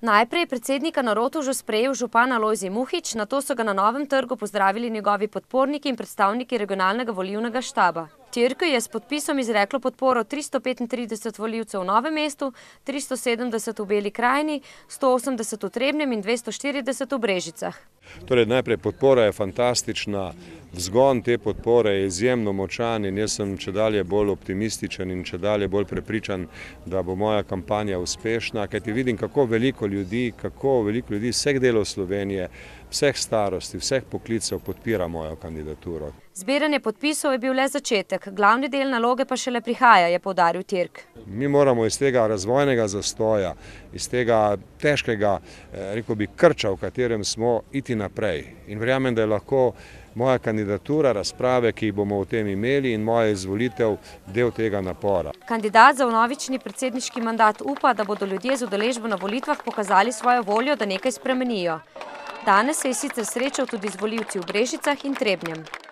Najprej je predsednika na Rotužu sprejel župana Lojzi Muhič, na to so ga na Novem trgu pozdravili njegovi podporniki in predstavniki regionalnega volivnega štaba. Tirko je s podpisom izreklo podporo 335 volivcev v Novem mestu, 370 v Beli krajini, 180 v Trebnjem in 240 v Brežicah. Torej najprej podpora je fantastična, Vzgon te podpore je izjemno močan in jaz sem če dalje bolj optimističen in če dalje bolj prepričan, da bo moja kampanja uspešna, ker ti vidim, kako veliko ljudi, kako veliko ljudi vseh delov Slovenije, vseh starosti, vseh poklicev podpira mojo kandidaturo. Zbiranje podpisov je bil le začetek, glavni del naloge pa šele prihaja, je povdaril Tirk. Mi moramo iz tega razvojnega zastoja, iz tega težkega, eh, rekel bi, krča, v katerem smo, iti naprej. In verjamem, da je lahko vsega, moja kandidatura, razprave, ki jih bomo v tem imeli in moja izvolitev del tega napora. Kandidat za vnovični predsedniški mandat upa, da bodo ljudje z udeležbo na volitvah pokazali svojo voljo, da nekaj spremenijo. Danes se je sicer srečal tudi z voljivci v Brežicah in Trebnjem.